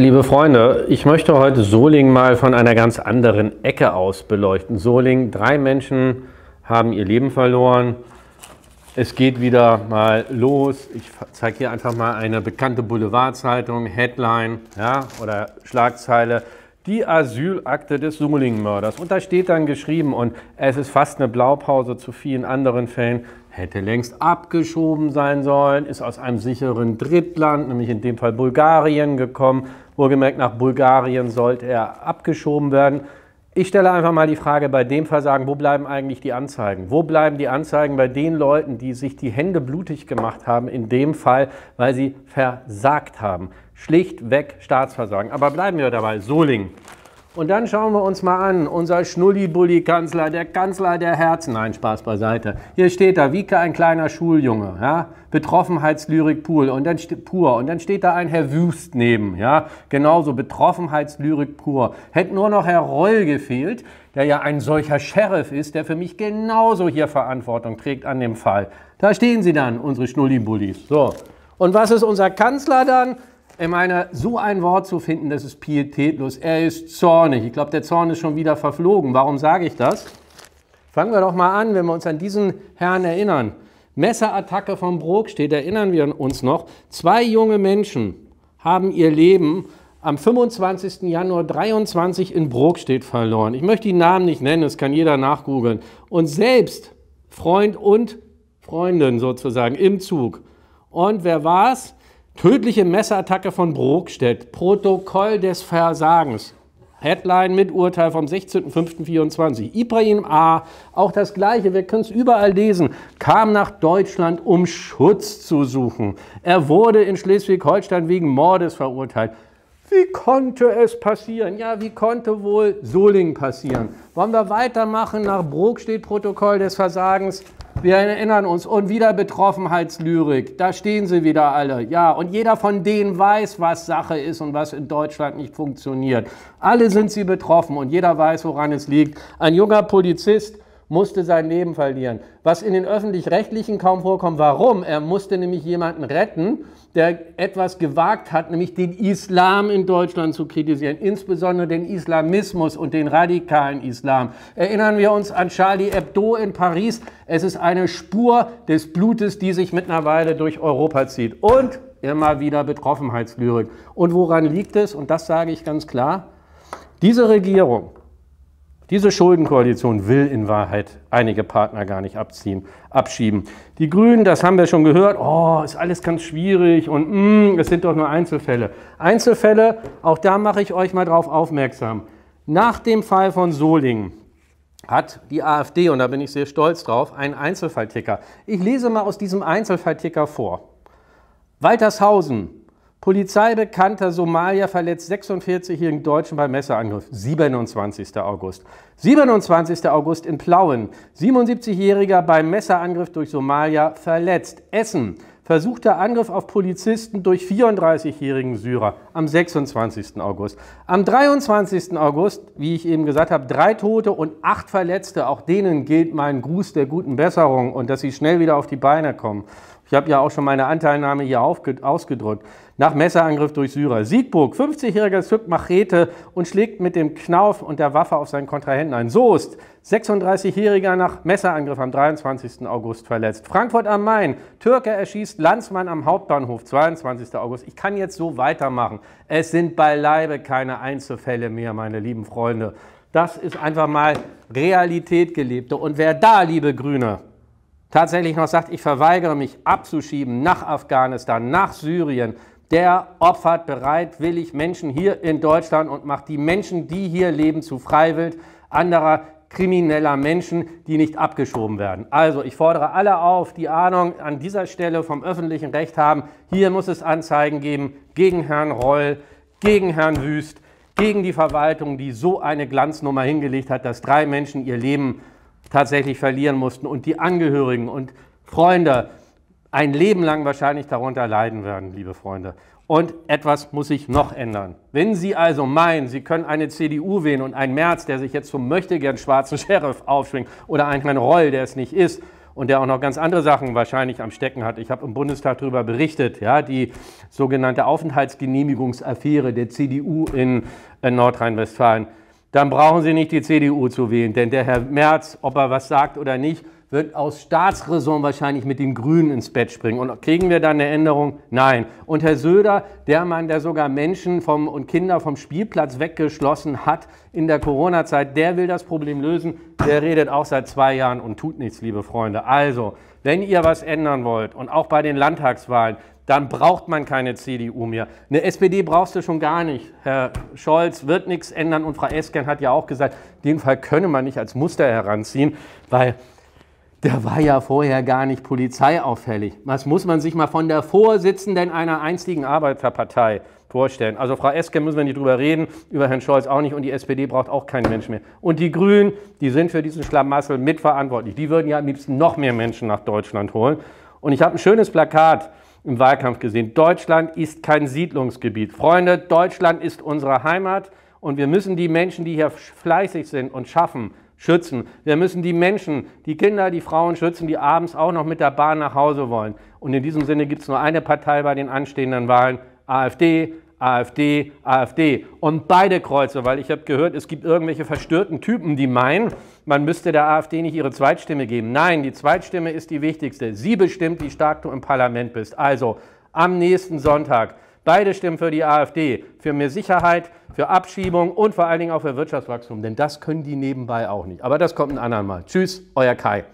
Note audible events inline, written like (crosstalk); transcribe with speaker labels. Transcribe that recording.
Speaker 1: Liebe Freunde, ich möchte heute Soling mal von einer ganz anderen Ecke aus beleuchten. Soling, drei Menschen haben ihr Leben verloren. Es geht wieder mal los. Ich zeige hier einfach mal eine bekannte Boulevardzeitung, Headline ja, oder Schlagzeile. Die Asylakte des Soling-Mörders. Und da steht dann geschrieben, und es ist fast eine Blaupause zu vielen anderen Fällen, hätte längst abgeschoben sein sollen, ist aus einem sicheren Drittland, nämlich in dem Fall Bulgarien, gekommen, Wohlgemerkt nach Bulgarien sollte er abgeschoben werden. Ich stelle einfach mal die Frage bei dem Versagen, wo bleiben eigentlich die Anzeigen? Wo bleiben die Anzeigen bei den Leuten, die sich die Hände blutig gemacht haben, in dem Fall, weil sie versagt haben? Schlichtweg Staatsversagen. Aber bleiben wir dabei, Solingen. Und dann schauen wir uns mal an, unser Schnulli-Bulli-Kanzler, der Kanzler der Herzen. Nein, Spaß beiseite. Hier steht da, wie ein kleiner Schuljunge, ja? Betroffenheitslyrik pur. Und dann, pur. Und dann steht da ein Herr Wüst neben, ja? Genauso, Betroffenheitslyrik pur. Hätte nur noch Herr Reul gefehlt, der ja ein solcher Sheriff ist, der für mich genauso hier Verantwortung trägt an dem Fall. Da stehen sie dann, unsere Schnulli-Bullis. So. Und was ist unser Kanzler dann? Ich meine, so ein Wort zu finden, das ist pietätlos. Er ist zornig. Ich glaube, der Zorn ist schon wieder verflogen. Warum sage ich das? Fangen wir doch mal an, wenn wir uns an diesen Herrn erinnern. Messerattacke von Brok steht, erinnern wir uns noch. Zwei junge Menschen haben ihr Leben am 25. Januar 23 in Brokstedt verloren. Ich möchte die Namen nicht nennen, das kann jeder nachgoogeln. Und selbst Freund und Freundin sozusagen im Zug. Und wer war's? Tödliche Messerattacke von Brokstedt. Protokoll des Versagens. Headline mit Urteil vom 16.05.24. Ibrahim A., auch das Gleiche, wir können es überall lesen, kam nach Deutschland, um Schutz zu suchen. Er wurde in Schleswig-Holstein wegen Mordes verurteilt. Wie konnte es passieren? Ja, wie konnte wohl Solingen passieren? Wollen wir weitermachen nach Brok steht Protokoll des Versagens? Wir erinnern uns und wieder Betroffenheitslyrik. Da stehen sie wieder alle. Ja, und jeder von denen weiß, was Sache ist und was in Deutschland nicht funktioniert. Alle sind sie betroffen und jeder weiß, woran es liegt. Ein junger Polizist musste sein Leben verlieren. Was in den öffentlich-rechtlichen kaum vorkommt. Warum? Er musste nämlich jemanden retten, der etwas gewagt hat, nämlich den Islam in Deutschland zu kritisieren, insbesondere den Islamismus und den radikalen Islam. Erinnern wir uns an Charlie Hebdo in Paris. Es ist eine Spur des Blutes, die sich mittlerweile durch Europa zieht. Und immer wieder Betroffenheitslyrik. Und woran liegt es? Und das sage ich ganz klar. Diese Regierung diese Schuldenkoalition will in Wahrheit einige Partner gar nicht abziehen, abschieben. Die Grünen, das haben wir schon gehört, oh, ist alles ganz schwierig und mm, es sind doch nur Einzelfälle. Einzelfälle, auch da mache ich euch mal drauf aufmerksam. Nach dem Fall von Solingen hat die AfD, und da bin ich sehr stolz drauf, einen Einzelfallticker. Ich lese mal aus diesem Einzelfallticker vor. Waltershausen, Polizeibekannter bekannter Somalier verletzt 46-jährigen Deutschen beim Messerangriff. 27. August. 27. August in Plauen. 77-jähriger beim Messerangriff durch Somalia verletzt. Essen. Versuchter Angriff auf Polizisten durch 34-jährigen Syrer am 26. August. Am 23. August, wie ich eben gesagt habe, drei Tote und acht Verletzte. Auch denen gilt mein Gruß der guten Besserung und dass sie schnell wieder auf die Beine kommen. Ich habe ja auch schon meine Anteilnahme hier ausgedrückt. Nach Messerangriff durch Syrer. Siegburg, 50-jähriger, zückt Machete und schlägt mit dem Knauf und der Waffe auf seinen Kontrahenten ein. Soest, 36-jähriger, nach Messerangriff am 23. August verletzt. Frankfurt am Main, Türke erschießt Landsmann am Hauptbahnhof, 22. August. Ich kann jetzt so weitermachen. Es sind beileibe keine Einzelfälle mehr, meine lieben Freunde. Das ist einfach mal Realität gelebte. Und wer da, liebe Grüne, tatsächlich noch sagt, ich verweigere mich abzuschieben nach Afghanistan, nach Syrien, der opfert bereitwillig Menschen hier in Deutschland und macht die Menschen, die hier leben, zu Freiwild anderer krimineller Menschen, die nicht abgeschoben werden. Also ich fordere alle auf, die Ahnung an dieser Stelle vom öffentlichen Recht haben. Hier muss es Anzeigen geben gegen Herrn Reul, gegen Herrn Wüst, gegen die Verwaltung, die so eine Glanznummer hingelegt hat, dass drei Menschen ihr Leben tatsächlich verlieren mussten und die Angehörigen und Freunde ein Leben lang wahrscheinlich darunter leiden werden, liebe Freunde. Und etwas muss sich noch ändern. Wenn Sie also meinen, Sie können eine CDU wählen und einen Merz, der sich jetzt zum möchtegern schwarzen (laughs) Sheriff aufschwingt, oder einen Herrn Reul, der es nicht ist und der auch noch ganz andere Sachen wahrscheinlich am Stecken hat. Ich habe im Bundestag darüber berichtet, ja, die sogenannte Aufenthaltsgenehmigungsaffäre der CDU in, in äh, Nordrhein-Westfalen dann brauchen Sie nicht die CDU zu wählen. Denn der Herr Merz, ob er was sagt oder nicht, wird aus Staatsräson wahrscheinlich mit den Grünen ins Bett springen. Und kriegen wir dann eine Änderung? Nein. Und Herr Söder, der Mann, der sogar Menschen vom, und Kinder vom Spielplatz weggeschlossen hat in der Corona-Zeit, der will das Problem lösen. Der redet auch seit zwei Jahren und tut nichts, liebe Freunde. Also, wenn ihr was ändern wollt und auch bei den Landtagswahlen, dann braucht man keine CDU mehr. Eine SPD brauchst du schon gar nicht. Herr Scholz wird nichts ändern und Frau Esken hat ja auch gesagt, den Fall könne man nicht als Muster heranziehen, weil der war ja vorher gar nicht polizeiauffällig. Was muss man sich mal von der Vorsitzenden einer einstigen Arbeiterpartei vorstellen. Also Frau Eske müssen wir nicht drüber reden, über Herrn Scholz auch nicht und die SPD braucht auch keinen Mensch mehr. Und die Grünen, die sind für diesen Schlamassel mitverantwortlich. Die würden ja am liebsten noch mehr Menschen nach Deutschland holen. Und ich habe ein schönes Plakat im Wahlkampf gesehen. Deutschland ist kein Siedlungsgebiet. Freunde, Deutschland ist unsere Heimat und wir müssen die Menschen, die hier fleißig sind und schaffen, schützen. Wir müssen die Menschen, die Kinder, die Frauen schützen, die abends auch noch mit der Bahn nach Hause wollen. Und in diesem Sinne gibt es nur eine Partei bei den anstehenden Wahlen, AfD, AfD, AfD und beide Kreuze, weil ich habe gehört, es gibt irgendwelche verstörten Typen, die meinen, man müsste der AfD nicht ihre Zweitstimme geben. Nein, die Zweitstimme ist die wichtigste. Sie bestimmt, wie stark du im Parlament bist. Also am nächsten Sonntag Beide stimmen für die AfD, für mehr Sicherheit, für Abschiebung und vor allen Dingen auch für Wirtschaftswachstum. Denn das können die nebenbei auch nicht. Aber das kommt ein andermal. Tschüss, euer Kai.